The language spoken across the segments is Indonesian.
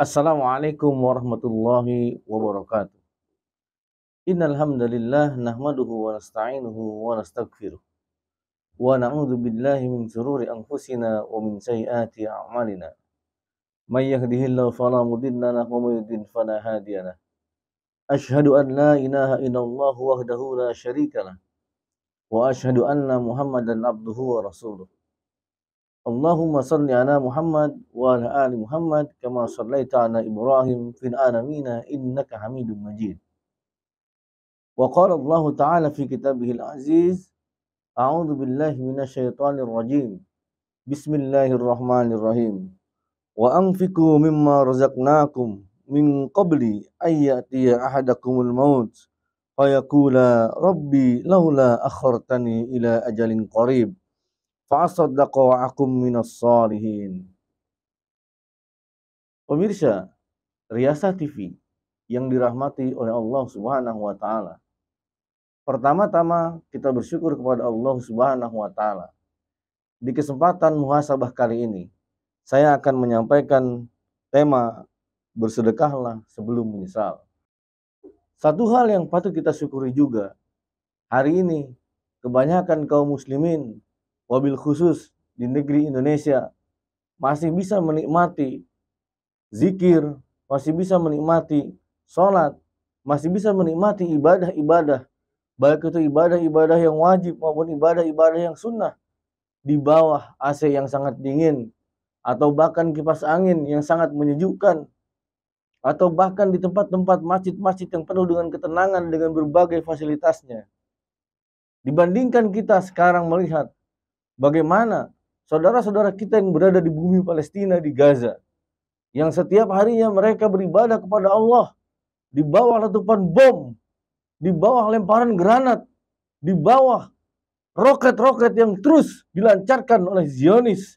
Assalamualaikum warahmatullahi wabarakatuh. Innal hamdalillah nahmaduhu wa nasta'inuhu wa nastaghfiruh. Wa na'udzu billahi min shururi anfusina wa min sayyiati a'malina. May yahdihillahu fala mudilla lahu wa may yudlil fala hadiya lahu. Ashhadu an la ilaha illallah wahdahu la syarika lah. Wa ashhadu anna Muhammadan abduhu wa rasuluh. اللهم صل على محمد وعلى آل محمد كما صليت على إبراهيم في العالمين إنك حميد مجيد وقال الله تعالى في كتابه العزيز أعوذ بالله من الشيطان الرجيم بسم الله الرحمن الرحيم وأنفقوا مما رزقناكم من قبل أن يأتي أحدكم الموت فيقول ربي لولا أخرتني إلى أجل قريب fasaddaqa wa akum minas salihin. Pemirsa, Riasa TV yang dirahmati oleh Allah Subhanahu wa taala. Pertama-tama kita bersyukur kepada Allah Subhanahu wa taala. Di kesempatan muhasabah kali ini, saya akan menyampaikan tema bersedekahlah sebelum menyesal. Satu hal yang patut kita syukuri juga, hari ini kebanyakan kaum muslimin wabil khusus di negeri Indonesia masih bisa menikmati zikir, masih bisa menikmati sholat, masih bisa menikmati ibadah-ibadah, baik itu ibadah-ibadah yang wajib maupun ibadah-ibadah yang sunnah di bawah AC yang sangat dingin atau bahkan kipas angin yang sangat menyejukkan atau bahkan di tempat-tempat masjid-masjid yang penuh dengan ketenangan dengan berbagai fasilitasnya. Dibandingkan kita sekarang melihat bagaimana saudara-saudara kita yang berada di bumi Palestina di Gaza yang setiap harinya mereka beribadah kepada Allah di bawah letupan bom, di bawah lemparan granat, di bawah roket-roket yang terus dilancarkan oleh Zionis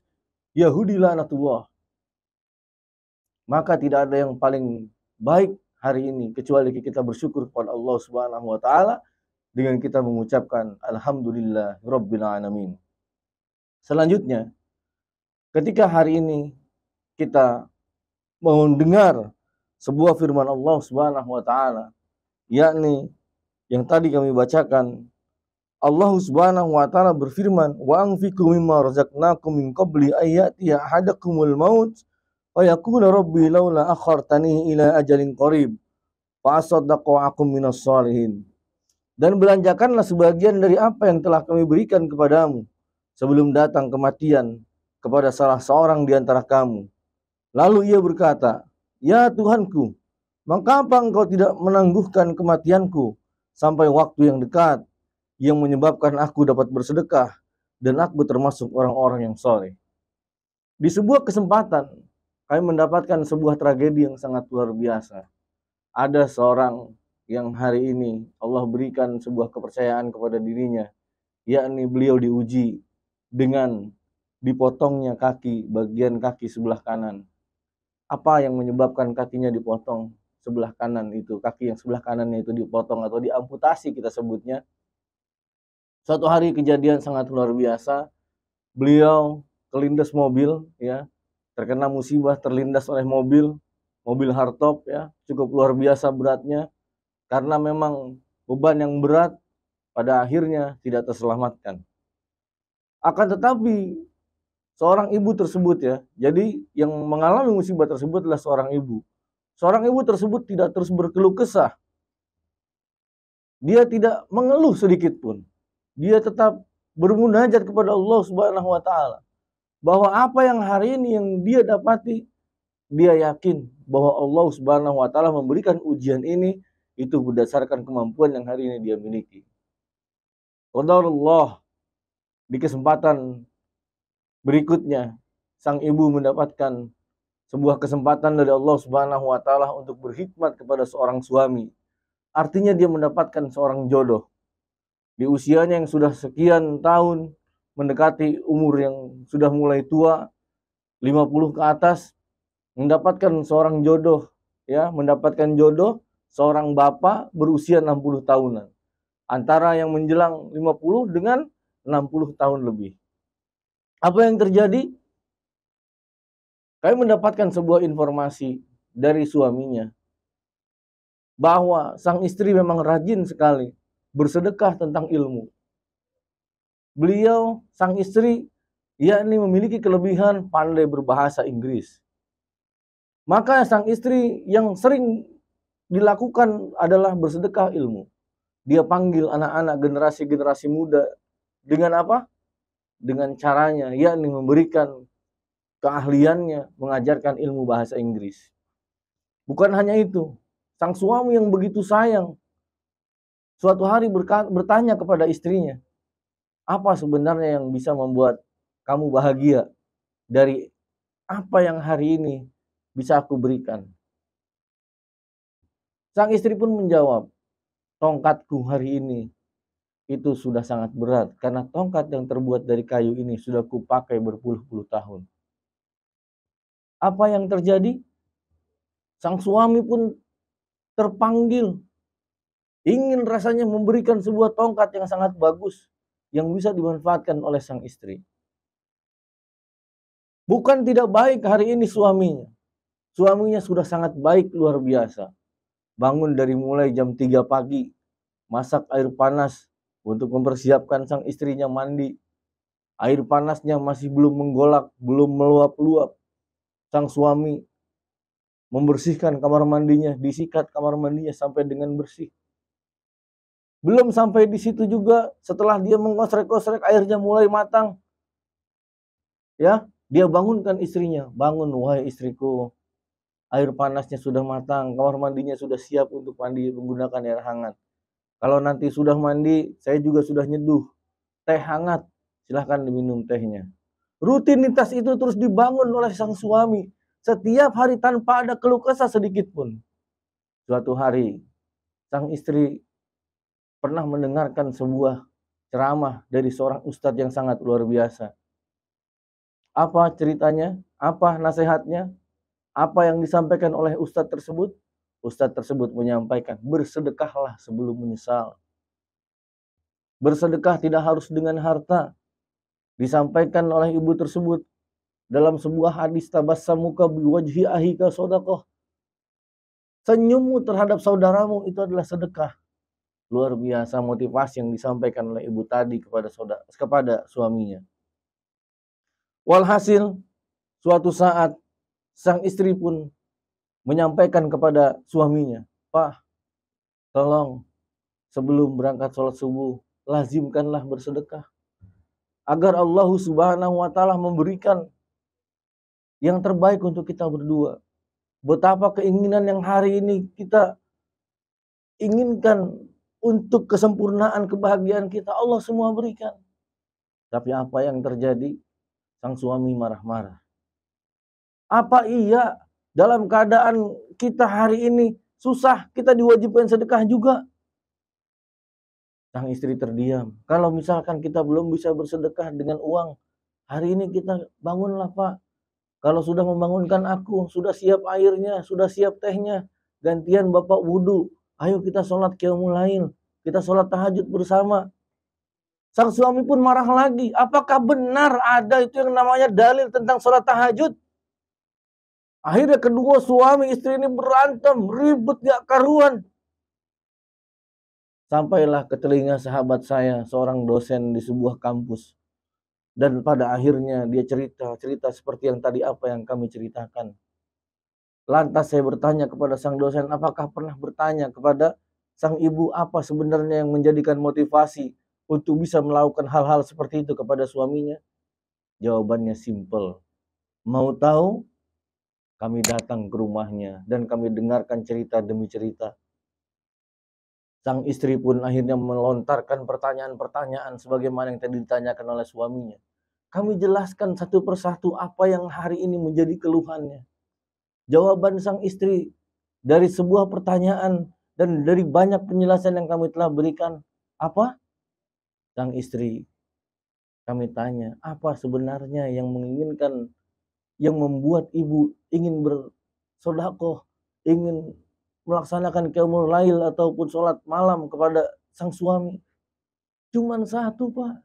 Yahudi lanatullah. Maka tidak ada yang paling baik hari ini kecuali kita bersyukur kepada Allah Subhanahu wa taala dengan kita mengucapkan alhamdulillah rabbil alamin. Selanjutnya, ketika hari ini kita mendengar sebuah firman Allah Subhanahu wa taala yakni yang tadi kami bacakan Allah Subhanahu wa taala berfirman wa anfiqu mimma razaqnakum min qabli ayati ahadakumul maut wa yaqulu rabbi laula akhartani ila ajalin qarib fa asaddaqu akum minas salihin dan belanjakanlah sebagian dari apa yang telah kami berikan kepadamu sebelum datang kematian kepada salah seorang di antara kamu. Lalu ia berkata, Ya Tuhanku, mengapa engkau tidak menangguhkan kematianku sampai waktu yang dekat yang menyebabkan aku dapat bersedekah dan aku termasuk orang-orang yang soleh. Di sebuah kesempatan, kami mendapatkan sebuah tragedi yang sangat luar biasa. Ada seorang yang hari ini Allah berikan sebuah kepercayaan kepada dirinya, yakni beliau diuji dengan dipotongnya kaki bagian kaki sebelah kanan. Apa yang menyebabkan kakinya dipotong sebelah kanan itu, kaki yang sebelah kanannya itu dipotong atau diamputasi kita sebutnya. Suatu hari kejadian sangat luar biasa. Beliau kelindas mobil ya, terkena musibah terlindas oleh mobil, mobil hardtop ya, cukup luar biasa beratnya karena memang beban yang berat pada akhirnya tidak terselamatkan. Akan tetapi seorang ibu tersebut ya, jadi yang mengalami musibah tersebut adalah seorang ibu. Seorang ibu tersebut tidak terus berkeluh kesah. Dia tidak mengeluh sedikit pun. Dia tetap bermunajat kepada Allah Subhanahu wa taala. Bahwa apa yang hari ini yang dia dapati dia yakin bahwa Allah Subhanahu wa taala memberikan ujian ini itu berdasarkan kemampuan yang hari ini dia miliki. Qadarullah di kesempatan berikutnya sang ibu mendapatkan sebuah kesempatan dari Allah Subhanahu wa taala untuk berhikmat kepada seorang suami. Artinya dia mendapatkan seorang jodoh. Di usianya yang sudah sekian tahun mendekati umur yang sudah mulai tua 50 ke atas mendapatkan seorang jodoh ya, mendapatkan jodoh seorang bapak berusia 60 tahunan. Antara yang menjelang 50 dengan 60 tahun lebih. Apa yang terjadi? Kami mendapatkan sebuah informasi dari suaminya bahwa sang istri memang rajin sekali bersedekah tentang ilmu. Beliau sang istri yakni memiliki kelebihan pandai berbahasa Inggris. Maka sang istri yang sering dilakukan adalah bersedekah ilmu. Dia panggil anak-anak generasi-generasi muda dengan apa? Dengan caranya, yakni memberikan keahliannya mengajarkan ilmu bahasa Inggris. Bukan hanya itu, sang suami yang begitu sayang suatu hari bertanya kepada istrinya, "Apa sebenarnya yang bisa membuat kamu bahagia dari apa yang hari ini bisa aku berikan?" Sang istri pun menjawab, "Tongkatku hari ini itu sudah sangat berat karena tongkat yang terbuat dari kayu ini sudah kupakai berpuluh-puluh tahun. Apa yang terjadi? Sang suami pun terpanggil ingin rasanya memberikan sebuah tongkat yang sangat bagus yang bisa dimanfaatkan oleh sang istri. Bukan tidak baik hari ini suaminya. Suaminya sudah sangat baik luar biasa. Bangun dari mulai jam 3 pagi, masak air panas untuk mempersiapkan sang istrinya mandi. Air panasnya masih belum menggolak, belum meluap-luap. Sang suami membersihkan kamar mandinya, disikat kamar mandinya sampai dengan bersih. Belum sampai di situ juga, setelah dia mengosrek-osrek airnya mulai matang. Ya, dia bangunkan istrinya, bangun wahai istriku. Air panasnya sudah matang, kamar mandinya sudah siap untuk mandi menggunakan air hangat. Kalau nanti sudah mandi, saya juga sudah nyeduh. Teh hangat, silahkan diminum tehnya. Rutinitas itu terus dibangun oleh sang suami. Setiap hari tanpa ada keluh kesah sedikit pun. Suatu hari, sang istri pernah mendengarkan sebuah ceramah dari seorang ustadz yang sangat luar biasa. Apa ceritanya? Apa nasihatnya? Apa yang disampaikan oleh ustadz tersebut? Ustadz tersebut menyampaikan, bersedekahlah sebelum menyesal. Bersedekah tidak harus dengan harta. Disampaikan oleh ibu tersebut dalam sebuah hadis tabassamuka biwajhi ahika sodakoh. Senyummu terhadap saudaramu itu adalah sedekah. Luar biasa motivasi yang disampaikan oleh ibu tadi kepada saudara, kepada suaminya. Walhasil, suatu saat sang istri pun menyampaikan kepada suaminya, Pak, tolong sebelum berangkat sholat subuh, lazimkanlah bersedekah. Agar Allah subhanahu wa ta'ala memberikan yang terbaik untuk kita berdua. Betapa keinginan yang hari ini kita inginkan untuk kesempurnaan kebahagiaan kita Allah semua berikan. Tapi apa yang terjadi? Sang suami marah-marah. Apa iya dalam keadaan kita hari ini susah, kita diwajibkan sedekah juga. Sang istri terdiam. Kalau misalkan kita belum bisa bersedekah dengan uang, hari ini kita bangunlah Pak. Kalau sudah membangunkan aku, sudah siap airnya, sudah siap tehnya, gantian Bapak wudhu. Ayo kita sholat qiyamul lain, kita sholat tahajud bersama. Sang suami pun marah lagi. Apakah benar ada itu yang namanya dalil tentang sholat tahajud? Akhirnya kedua suami istri ini berantem, ribut gak karuan. Sampailah ke telinga sahabat saya, seorang dosen di sebuah kampus. Dan pada akhirnya dia cerita, cerita seperti yang tadi apa yang kami ceritakan. Lantas saya bertanya kepada sang dosen, apakah pernah bertanya kepada sang ibu apa sebenarnya yang menjadikan motivasi untuk bisa melakukan hal-hal seperti itu kepada suaminya? Jawabannya simple. Mau tahu? Kami datang ke rumahnya dan kami dengarkan cerita demi cerita. Sang istri pun akhirnya melontarkan pertanyaan-pertanyaan sebagaimana yang tadi ditanyakan oleh suaminya. Kami jelaskan satu persatu apa yang hari ini menjadi keluhannya. Jawaban sang istri dari sebuah pertanyaan dan dari banyak penjelasan yang kami telah berikan, apa? Sang istri, kami tanya, apa sebenarnya yang menginginkan yang membuat ibu ingin bersodakoh, ingin melaksanakan keumur lail ataupun sholat malam kepada sang suami. Cuman satu, Pak.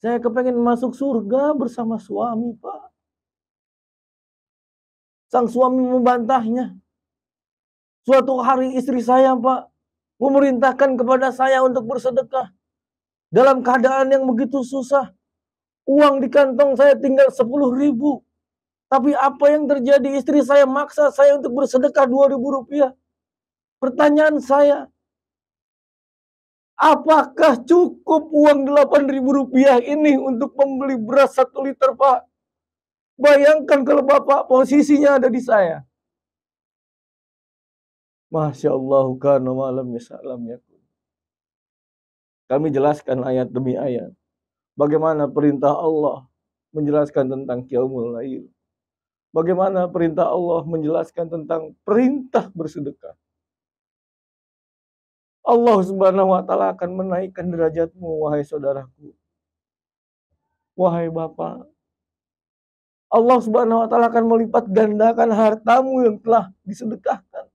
Saya kepengen masuk surga bersama suami, Pak. Sang suami membantahnya. Suatu hari istri saya, Pak, memerintahkan kepada saya untuk bersedekah. Dalam keadaan yang begitu susah, Uang di kantong saya tinggal 10 ribu. Tapi apa yang terjadi? Istri saya maksa saya untuk bersedekah 2 ribu rupiah. Pertanyaan saya, apakah cukup uang 8 ribu rupiah ini untuk membeli beras 1 liter Pak? Bayangkan kalau Bapak posisinya ada di saya. Masya Allah, karena malam ya salam ya. Kami jelaskan ayat demi ayat. Bagaimana perintah Allah menjelaskan tentang kiamul Lail? Bagaimana perintah Allah menjelaskan tentang perintah bersedekah? Allah Subhanahu wa taala akan menaikkan derajatmu wahai saudaraku. Wahai Bapak, Allah Subhanahu wa taala akan melipat gandakan hartamu yang telah disedekahkan.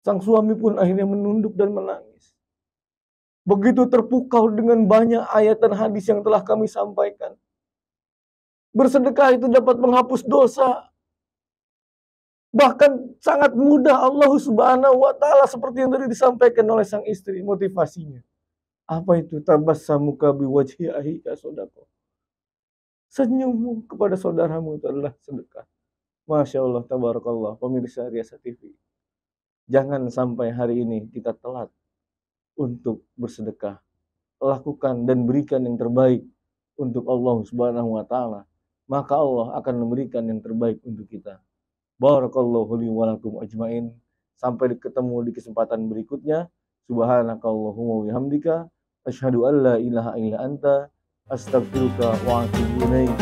Sang suami pun akhirnya menunduk dan menangis begitu terpukau dengan banyak ayat dan hadis yang telah kami sampaikan. Bersedekah itu dapat menghapus dosa. Bahkan sangat mudah Allah Subhanahu wa taala seperti yang tadi disampaikan oleh sang istri motivasinya. Apa itu tabassamuka biwajhi ahika sodako. Senyummu kepada saudaramu itu adalah sedekah. Masya Allah, tabarakallah, pemirsa Riasa TV. Jangan sampai hari ini kita telat untuk bersedekah. Lakukan dan berikan yang terbaik untuk Allah Subhanahu wa taala, maka Allah akan memberikan yang terbaik untuk kita. Barakallahu li wa lakum ajmain. Sampai ketemu di kesempatan berikutnya. Subhanakallahumma wa bihamdika asyhadu an la ilaha illa anta astaghfiruka wa atubu ilaik.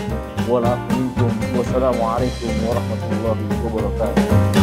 Wassalamualaikum warahmatullahi wabarakatuh.